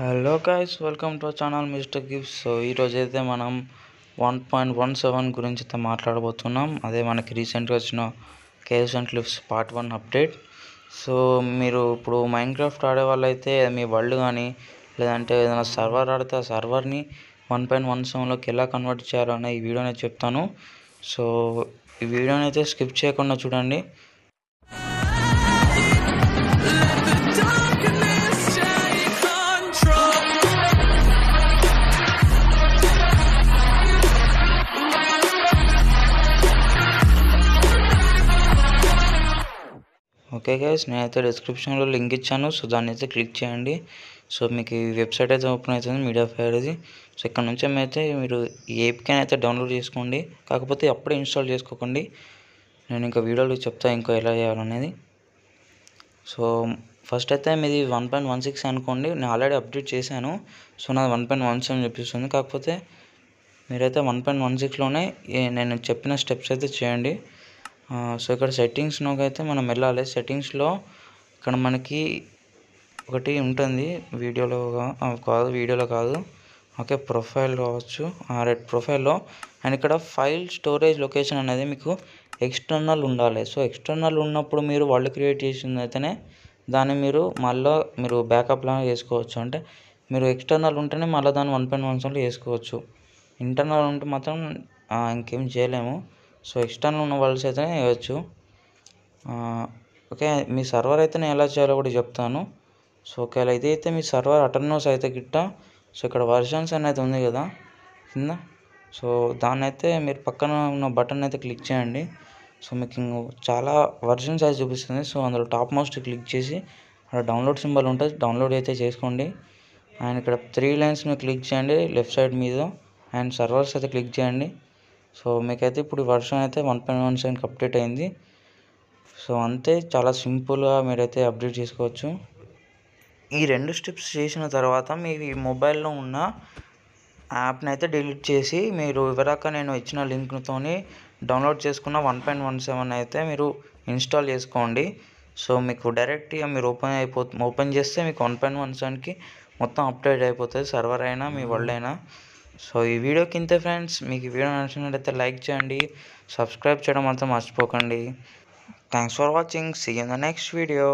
hello guys welcome to channel mister gift so అయితే మనం one point one seven గురించి అయితే మాట్లాడబోతున్నాం అదే మనకి రీసెంట్గా వచ్చిన case and clips part one update so మీరు ఇప్పుడు మైన్క్రాఫ్ట్ ఆడేవాళ్ళు అయితే మీ వరల్డ్ కానీ లేదంటే ఏదైనా సర్వర్ ఆడితే ఆ సర్వర్ని వన్ పాయింట్ వన్ సెవెన్లోకి ఎలా కన్వర్ట్ చేయాలో అనే ఈ వీడియోనే చెప్తాను సో ఈ వీడియోని అయితే స్కిప్ చేయకుండా చూడండి ఓకే గైస్ నేనైతే డిస్క్రిప్షన్లో లింక్ ఇచ్చాను సో దాన్ని అయితే క్లిక్ చేయండి సో మీకు ఈ వెబ్సైట్ అయితే ఓపెన్ అవుతుంది మీడియా ఫైర్ అది సో ఇక్కడ నుంచి అయితే మీరు ఏపీకైనా అయితే డౌన్లోడ్ చేసుకోండి కాకపోతే అప్పుడే ఇన్స్టాల్ చేసుకోకండి నేను ఇంకా వీడియోలో చెప్తా ఇంకా ఎలా చేయాలనేది సో ఫస్ట్ అయితే మీది వన్ పాయింట్ వన్ సిక్స్ అనుకోండి నేను ఆల్రెడీ అప్డేట్ చేశాను సో నాది వన్ పాయింట్ వన్ సెవెన్ చూపిస్తుంది కాకపోతే మీరైతే వన్ పాయింట్ వన్ సిక్స్లోనే నేను చెప్పిన స్టెప్స్ అయితే చేయండి సో ఇక్కడ సెట్టింగ్స్లోకి అయితే మనం వెళ్ళాలి సెట్టింగ్స్లో ఇక్కడ మనకి ఒకటి ఉంటుంది వీడియోలో కాదు వీడియోలో కాదు ఓకే ప్రొఫైల్ కావచ్చు రెడ్ ప్రొఫైల్లో అండ్ ఇక్కడ ఫైల్ స్టోరేజ్ లొకేషన్ అనేది మీకు ఎక్స్టర్నల్ ఉండాలి సో ఎక్స్టర్నల్ ఉన్నప్పుడు మీరు వాళ్ళు క్రియేట్ చేసింది అయితేనే దాన్ని మీరు మళ్ళీ మీరు బ్యాకప్ లాగా చేసుకోవచ్చు అంటే మీరు ఎక్స్టర్నల్ ఉంటేనే మళ్ళీ దాన్ని వన్ పాయింట్ వన్ సెవెన్లో చేసుకోవచ్చు ఇంటర్నల్ ఉంటే మాత్రం ఇంకేం చేయలేము సో ఎక్స్టర్నల్ ఉన్న వాళ్ళ చేతనే వేయచ్చు ఓకే మీ సర్వర్ అయితే నేను ఎలా చేయాలో కూడా చెప్తాను సో ఒకవేళ ఇదైతే మీ సర్వర్ అటర్నోస్ అయితే గిట్ట సో ఇక్కడ వర్షన్స్ అనేది ఉంది కదా కింద సో దాన్ని అయితే మీరు పక్కన ఉన్న బటన్ అయితే క్లిక్ చేయండి సో మీకు చాలా వర్షన్స్ అయితే చూపిస్తుంది సో అందులో టాప్ మోస్ట్ క్లిక్ చేసి అక్కడ డౌన్లోడ్ సింబల్ ఉంటుంది డౌన్లోడ్ అయితే చేసుకోండి అండ్ ఇక్కడ త్రీ లైన్స్ క్లిక్ చేయండి లెఫ్ట్ సైడ్ మీద అండ్ సర్వర్స్ అయితే క్లిక్ చేయండి సో మీకైతే ఇప్పుడు వర్షన్ అయితే వన్ పాయింట్ వన్ సెవెన్కి అప్డేట్ అయింది సో అంతే చాలా సింపుల్గా మీరైతే అప్డేట్ చేసుకోవచ్చు ఈ రెండు స్టెప్స్ చేసిన తర్వాత మీ మొబైల్లో ఉన్న యాప్ని అయితే డిలీట్ చేసి మీరు ఎవరాక నేను ఇచ్చిన లింక్తో డౌన్లోడ్ చేసుకున్న వన్ పాయింట్ వన్ సెవెన్ అయితే మీరు ఇన్స్టాల్ చేసుకోండి సో మీకు డైరెక్ట్గా మీరు ఓపెన్ అయిపో ఓపెన్ చేస్తే మీకు వన్ పాయింట్ వన్ సెవెన్కి మొత్తం అప్డేట్ అయిపోతుంది సర్వర్ అయినా మీ వరల్డ్ అయినా సో ఈ వీడియోకి ఇంతే ఫ్రెండ్స్ మీకు ఈ వీడియో నచ్చినట్లయితే లైక్ చేయండి సబ్స్క్రైబ్ చేయడం మాత్రం మర్చిపోకండి thanks for watching see in the next video